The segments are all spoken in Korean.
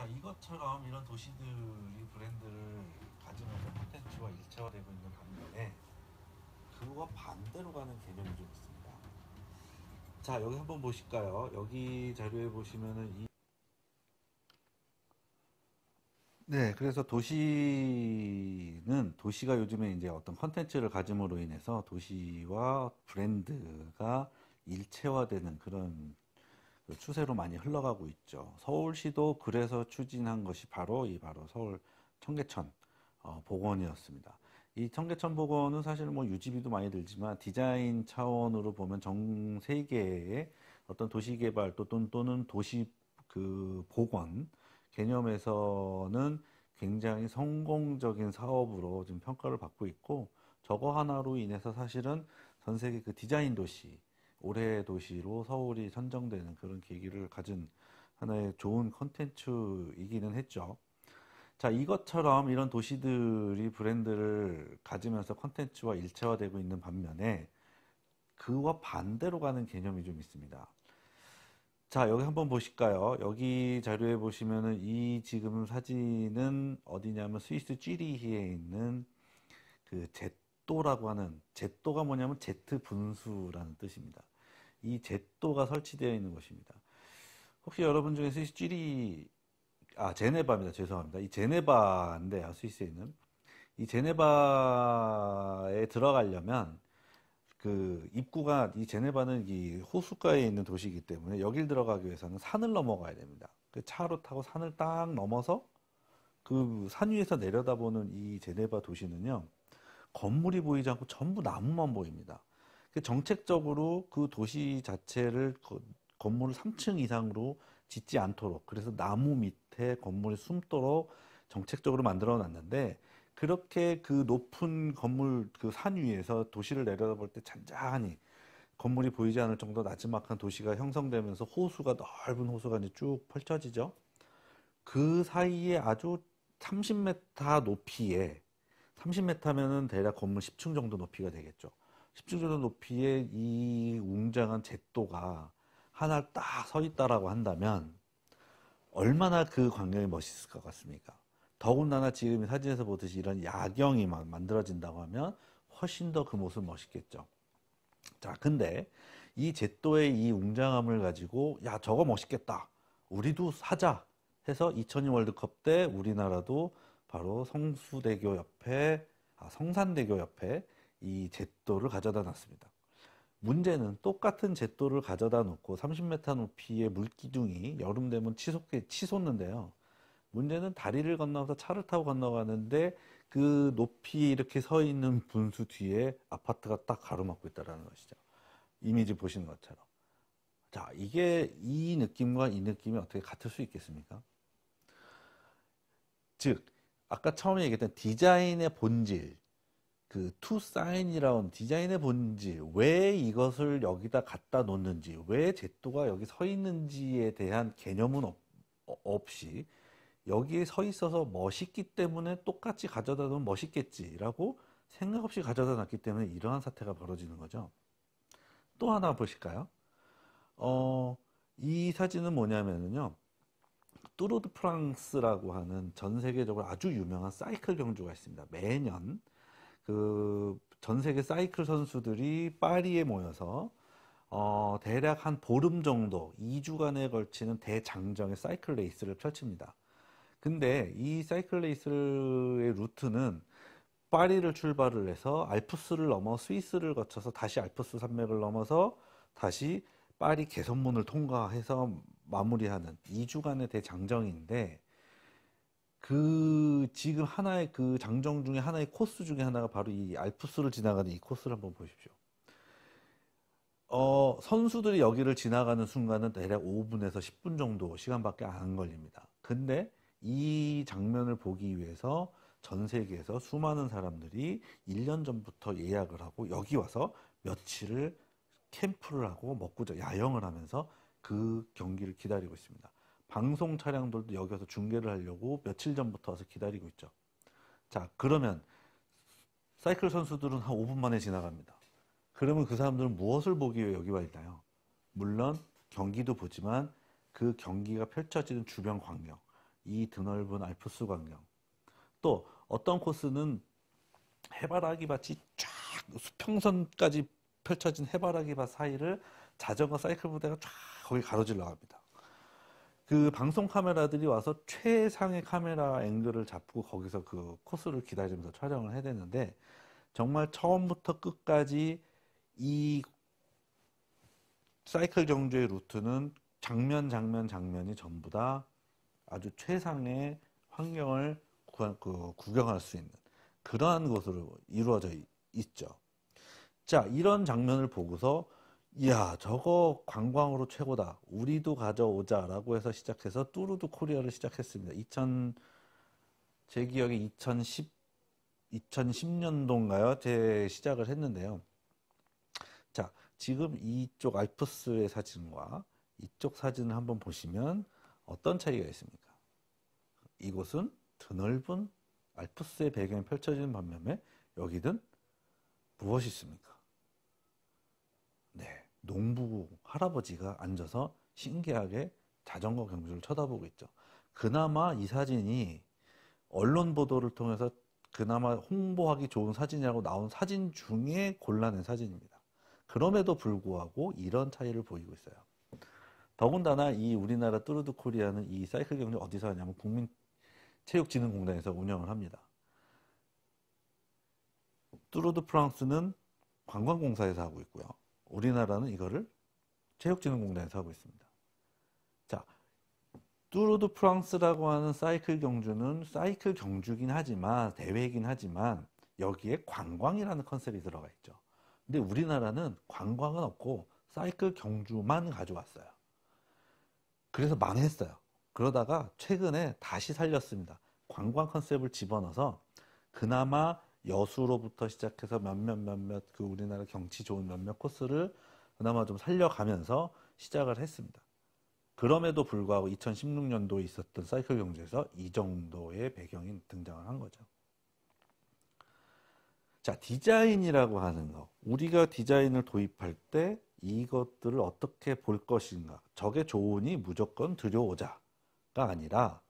자 이것처럼 이런 도시들이 브랜드를 가지면서 콘텐츠와 일체화되고 있는 반면에 그거 반대로 가는 개념이 좀 있습니다. 자 여기 한번 보실까요? 여기 자료에 보시면은 이 네, 그래서 도시는 도시가 요즘에 이제 어떤 컨텐츠를 가짐으로 인해서 도시와 브랜드가 일체화되는 그런 그 추세로 많이 흘러가고 있죠. 서울시도 그래서 추진한 것이 바로 이 바로 서울 청계천 어, 복원이었습니다. 이 청계천 복원은 사실 뭐 유지비도 많이 들지만 디자인 차원으로 보면 전 세계의 어떤 도시 개발 또 또는 도시 그 복원 개념에서는 굉장히 성공적인 사업으로 지금 평가를 받고 있고 저거 하나로 인해서 사실은 전 세계 그 디자인 도시 올해 도시로 서울이 선정되는 그런 계기를 가진 하나의 좋은 컨텐츠이기는 했죠. 자, 이것처럼 이런 도시들이 브랜드를 가지면서 컨텐츠와 일체화되고 있는 반면에 그와 반대로 가는 개념이 좀 있습니다. 자, 여기 한번 보실까요? 여기 자료에 보시면은 이 지금 사진은 어디냐면 스위스 쥐리히에 있는 그 제또라고 하는 제또가 뭐냐면 제트 분수라는 뜻입니다. 이 제또가 설치되어 있는 것입니다. 혹시 여러분 중에서 스 쥐리 아 제네바입니다. 죄송합니다. 이 제네바인데 아, 스위스에 있는 이 제네바에 들어가려면 그 입구가 이 제네바는 이 호수가에 있는 도시이기 때문에 여길 들어가기 위해서는 산을 넘어가야 됩니다. 그 차로 타고 산을 딱 넘어서 그 산 위에서 내려다보는 이 제네바 도시는요 건물이 보이지 않고 전부 나무만 보입니다. 그 정책적으로 그 도시 자체를 건물 3층 이상으로 짓지 않도록 그래서 나무 밑에 건물이 숨도록 정책적으로 만들어 놨는데 그렇게 그 높은 건물 그 산 위에서 도시를 내려다볼 때 잔잔히 건물이 보이지 않을 정도 나지막한 도시가 형성되면서 호수가 넓은 호수가 이제 쭉 펼쳐지죠. 그 사이에 아주 30m 높이에 30m면은 대략 건물 10층 정도 높이가 되겠죠. 10층 정도 높이의 이 웅장한 제도가 하나 를딱서 있다라고 한다면 얼마나 그 광경이 멋있을 것 같습니까? 더군다나 지금 사진에서 보듯이 이런 야경이 막 만들어진다고 하면 훨씬 더 그 모습 멋있겠죠. 자, 근데 이제도의이 웅장함을 가지고 야, 저거 멋있겠다. 우리도 사자. 해서 2002 월드컵 때 우리나라도 바로 성수대교 옆에 아, 성산대교 옆에 이제도를 가져다 놨습니다. 문제는 똑같은 제도를 가져다 놓고 30m 높이의 물기둥이 여름 되면 치솟게 치솟는데요. 문제는 다리를 건너서 차를 타고 건너가는데 그 높이 이렇게 서 있는 분수 뒤에 아파트가 딱 가로막고 있다라는 것이죠. 이미지 보시는 것처럼. 자, 이게 이 느낌과 이 느낌이 어떻게 같을 수 있겠습니까? 즉, 아까 처음에 얘기했던 디자인의 본질, 그 투사인이라는 디자인의 본질, 왜 이것을 여기다 갖다 놓는지, 왜 제또가 여기 서 있는지에 대한 개념은 없, 어, 없이 여기에 서 있어서 멋있기 때문에 똑같이 가져다 놓으면 멋있겠지라고 생각 없이 가져다 놨기 때문에 이러한 사태가 벌어지는 거죠. 또 하나 보실까요? 어, 이 사진은 뭐냐면요. 뚜로드 프랑스라고 하는 전 세계적으로 아주 유명한 사이클 경주가 있습니다. 매년 그전 세계 사이클 선수들이 파리에 모여서 어, 대략 한 보름 정도 2주간에 걸치는 대장정의 사이클 레이스를 펼칩니다. 근데 이 사이클 레이스의 루트는 파리를 출발을 해서 알프스를 넘어 스위스를 거쳐서 다시 알프스 산맥을 넘어서 다시 파리 개선문을 통과해서 마무리하는 2주간의 대장정인데 그 지금 하나의 그 장정 중에 하나의 코스 중에 하나가 바로 이 알프스를 지나가는 이 코스를 한번 보십시오. 어, 선수들이 여기를 지나가는 순간은 대략 5분에서 10분 정도 시간밖에 안 걸립니다. 근데 이 장면을 보기 위해서 전 세계에서 수많은 사람들이 1년 전부터 예약을 하고 여기 와서 며칠을 캠프를 하고 먹고 야영을 하면서 그 경기를 기다리고 있습니다. 방송 차량들도 여기서 중계를 하려고 며칠 전부터 와서 기다리고 있죠. 자, 그러면 사이클 선수들은 한 5분 만에 지나갑니다. 그러면 그 사람들은 무엇을 보기 위해 여기 와 있나요? 물론 경기도 보지만 그 경기가 펼쳐지는 주변 광경, 이 드넓은 알프스 광경. 또 어떤 코스는 해바라기 밭이 쫙 수평선까지 펼쳐진 해바라기 밭 사이를 자전거 사이클 부대가 쫙 거기 가로질러 갑니다. 그 방송 카메라들이 와서 최상의 카메라 앵글을 잡고 거기서 그 코스를 기다리면서 촬영을 해야 되는데 정말 처음부터 끝까지 이 사이클 경주의 루트는 장면 장면 장면이 전부 다 아주 최상의 환경을 그 구경할수 있는 그러한 것으로 이루어져 있죠. 자, 이런 장면을 보고서 이야 저거 관광으로 최고다. 우리도 가져오자라고 해서 시작해서 뚜루두 코리아를 시작했습니다. 2000 제 기억에 2010 2010년도인가요? 제 시작을 했는데요. 자, 지금 이쪽 알프스의 사진과 이쪽 사진을 한번 보시면 어떤 차이가 있습니까? 이곳은 드넓은 알프스의 배경이 펼쳐지는 반면에 여기든 무엇이 있습니까? 농부 할아버지가 앉아서 신기하게 자전거 경주를 쳐다보고 있죠. 그나마 이 사진이 언론 보도를 통해서 그나마 홍보하기 좋은 사진이라고 나온 사진 중에 골라낸 사진입니다. 그럼에도 불구하고 이런 차이를 보이고 있어요. 더군다나 이 우리나라 뚜르드 코리아는 이 사이클 경주 어디서 하냐면 국민체육진흥공단에서 운영을 합니다. 뚜르드 프랑스는 관광공사에서 하고 있고요. 우리나라는 이거를 체육진흥공단에서 하고 있습니다. 자, 뚜르드 프랑스라고 하는 사이클 경주는 사이클 경주긴 하지만 대회이긴 하지만 여기에 관광이라는 컨셉이 들어가 있죠. 근데 우리나라는 관광은 없고 사이클 경주만 가져왔어요. 그래서 망했어요. 그러다가 최근에 다시 살렸습니다. 관광 컨셉을 집어넣어서 그나마 여수로부터 시작해서 몇몇 몇몇 그 우리나라 경치 좋은 몇몇 코스를 그나마 좀 살려가면서 시작을 했습니다. 그럼에도 불구하고 2016년도에 있었던 사이클 경제에서 이 정도의 배경이 등장을 한 거죠. 자, 디자인이라고 하는 거. 우리가 디자인을 도입할 때 이것들을 어떻게 볼 것인가. 저게 좋으니 무조건 들여오자가 아니라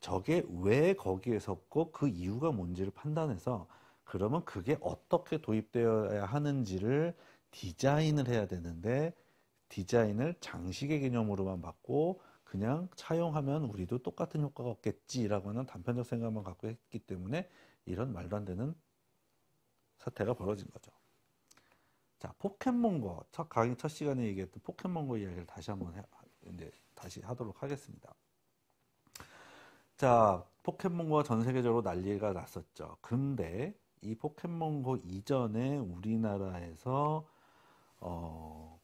저게 왜 거기에 섰고 그 이유가 뭔지를 판단해서 그러면 그게 어떻게 도입되어야 하는지를 디자인을 해야 되는데 디자인을 장식의 개념으로만 받고 그냥 차용하면 우리도 똑같은 효과가 없겠지라고 하는 단편적 생각만 갖고 했기 때문에 이런 말도 안 되는 사태가 벌어진 거죠. 자, 포켓몬고 첫 강의 첫 시간에 얘기했던 포켓몬고 이야기를 다시 한번 해, 이제 다시 하도록 하겠습니다. 자, 포켓몬고가 전 세계적으로 난리가 났었죠. 근데 이 포켓몬고 이전에 우리나라에서 어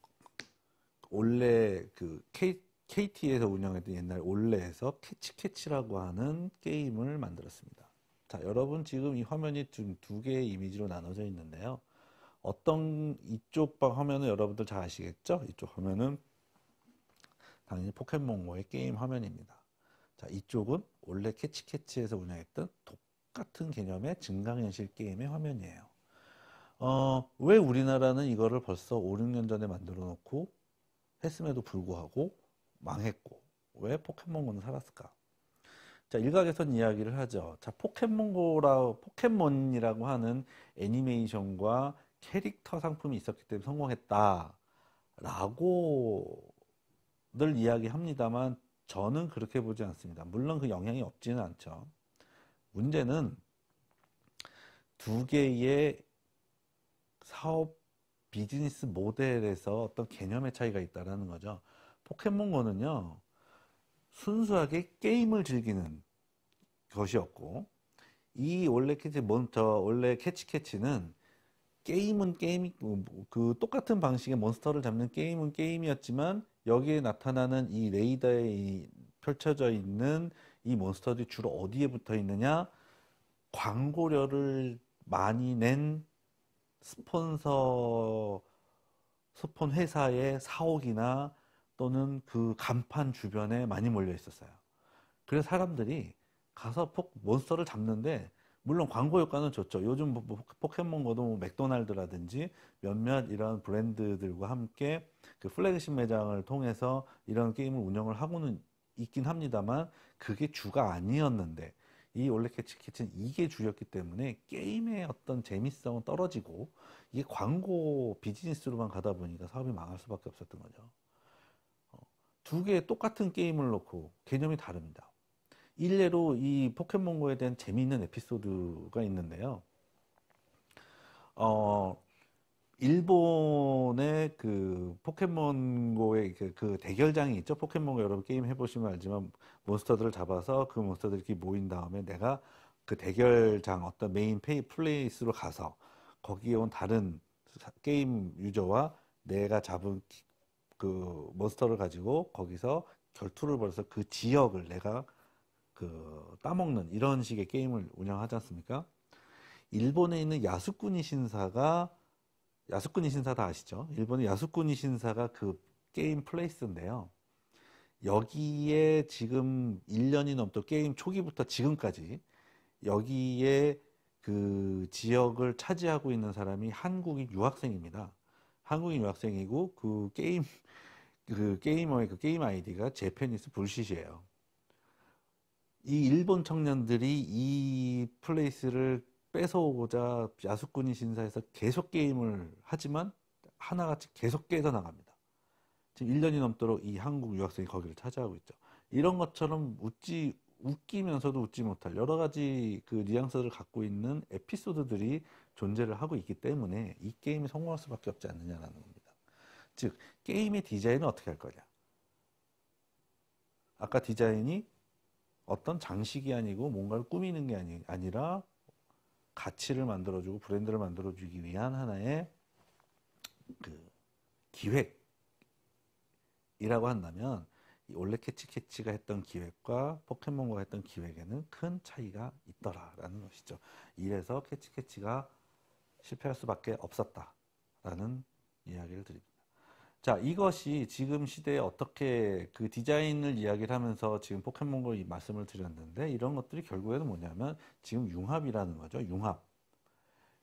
원래 그 K, KT에서 운영했던 옛날 올레에서 캐치캐치라고 하는 게임을 만들었습니다. 자, 여러분 지금 이 화면이 두 개의 이미지로 나눠져 있는데요. 어떤 이쪽 방 화면은 여러분들 잘 아시겠죠? 이쪽 화면은 당연히 포켓몬고의 게임 화면입니다. 자, 이쪽은 원래 캐치캐치에서 운영했던 똑같은 개념의 증강현실 게임의 화면이에요. 어, 왜 우리나라는 이거를 벌써 5, 6년 전에 만들어 놓고 했음에도 불구하고 망했고, 왜 포켓몬고는 살았을까? 자, 일각에선 이야기를 하죠. 자, 포켓몬고라, 포켓몬이라고 하는 애니메이션과 캐릭터 상품이 있었기 때문에 성공했다. 라고 늘 이야기합니다만 저는 그렇게 보지 않습니다. 물론 그 영향이 없지는 않죠. 문제는 두 개의 사업 비즈니스 모델에서 어떤 개념의 차이가 있다라는 거죠. 포켓몬고는요. 순수하게 게임을 즐기는 것이었고 이 원래 캐치 몬터 원래 캐치 캐치는 게임은 게임, 이그 뭐, 뭐, 똑같은 방식의 몬스터를 잡는 게임은 게임이었지만 여기에 나타나는 이 레이더에 펼쳐져 있는 이 몬스터들이 주로 어디에 붙어 있느냐? 광고료를 많이 낸 스폰서, 스폰 회사의 사옥이나 또는 그 간판 주변에 많이 몰려 있었어요. 그래서 사람들이 가서 폭 몬스터를 잡는데 물론 광고 효과는 좋죠. 요즘 뭐, 뭐 포켓몬고도 뭐 맥도날드라든지 몇몇 이런 브랜드들과 함께 그 플래그십 매장을 통해서 이런 게임을 운영을 하고는 있긴 합니다만 그게 주가 아니었는데 이 올레캐치 키친 이게 주였기 때문에 게임의 어떤 재미성은 떨어지고 이게 광고 비즈니스로만 가다 보니까 사업이 망할 수밖에 없었던 거죠. 어, 두 개의 똑같은 게임을 놓고 개념이 다릅니다. 일례로 이 포켓몬고에 대한 재미있는 에피소드가 있는데요. 어, 일본의 그 포켓몬고의 그, 그, 대결장이 있죠. 포켓몬고 여러분 게임 해보시면 알지만 몬스터들을 잡아서 그 몬스터들이 이렇게 모인 다음에 내가 그 대결장 어떤 메인 페이 플레이스로 가서 거기에 온 다른 게임 유저와 내가 잡은 그 몬스터를 가지고 거기서 결투를 벌여서 그 지역을 내가 그 따먹는 이런 식의 게임을 운영하지 않습니까? 일본에 있는 야스쿠니 신사가 야스쿠니 신사 다 아시죠? 일본의 야스쿠니 신사가 그 게임 플레이스인데요. 여기에 지금 1년이 넘도록 게임 초기부터 지금까지 여기에 그 지역을 차지하고 있는 사람이 한국인 유학생입니다. 한국인 유학생이고 그 게임 그 게이머의 그 게임 아이디가 제페니스 불시시예요. 이 일본 청년들이 이 플레이스를 뺏어오고자 야수꾼이 신사에서 계속 게임을 하지만 하나같이 계속 깨져나갑니다. 지금 1년이 넘도록 이 한국 유학생이 거기를 차지하고 있죠. 이런 것처럼 웃지, 웃기면서도 웃지 못할 여러 가지 그 뉘앙스를 갖고 있는 에피소드들이 존재를 하고 있기 때문에 이 게임이 성공할 수밖에 없지 않느냐라는 겁니다. 즉, 게임의 디자인은 어떻게 할 거냐. 아까 디자인이 어떤 장식이 아니고 뭔가를 꾸미는 게 아니, 아니라 가치를 만들어주고 브랜드를 만들어주기 위한 하나의 그 기획이라고 한다면 원래 캐치캐치가 했던 기획과 포켓몬고가 했던 기획에는 큰 차이가 있더라라는 것이죠. 이래서 캐치캐치가 실패할 수밖에 없었다라는 이야기를 드립니다. 자, 이것이 지금 시대에 어떻게 그 디자인을 이야기를 하면서 지금 포켓몬고 이 말씀을 드렸는데 이런 것들이 결국에는 뭐냐면 지금 융합이라는 거죠. 융합.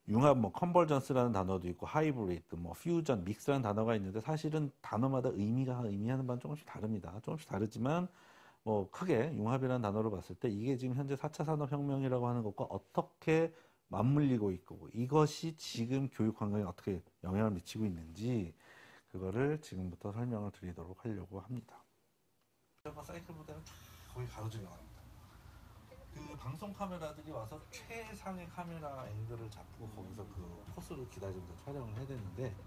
융합 뭐 컨버전스라는 단어도 있고 하이브리드 뭐 퓨전 믹스라는 단어가 있는데 사실은 단어마다 의미가 의미하는 바는 조금씩 다릅니다. 조금씩 다르지만 뭐 크게 융합이라는 단어로 봤을 때 이게 지금 현재 4차 산업혁명이라고 하는 것과 어떻게 맞물리고 있고 이것이 지금 교육 환경에 어떻게 영향을 미치고 있는지 그거를 지금부터 설명을 드리도록 하려고 합니다. 사이클 모델은 거의 가로지명합니다. 그 방송 카메라들이 와서 최상의 카메라 앵글을 잡고 거기서 그 포스로 기다리면서 촬영을 해야 되는데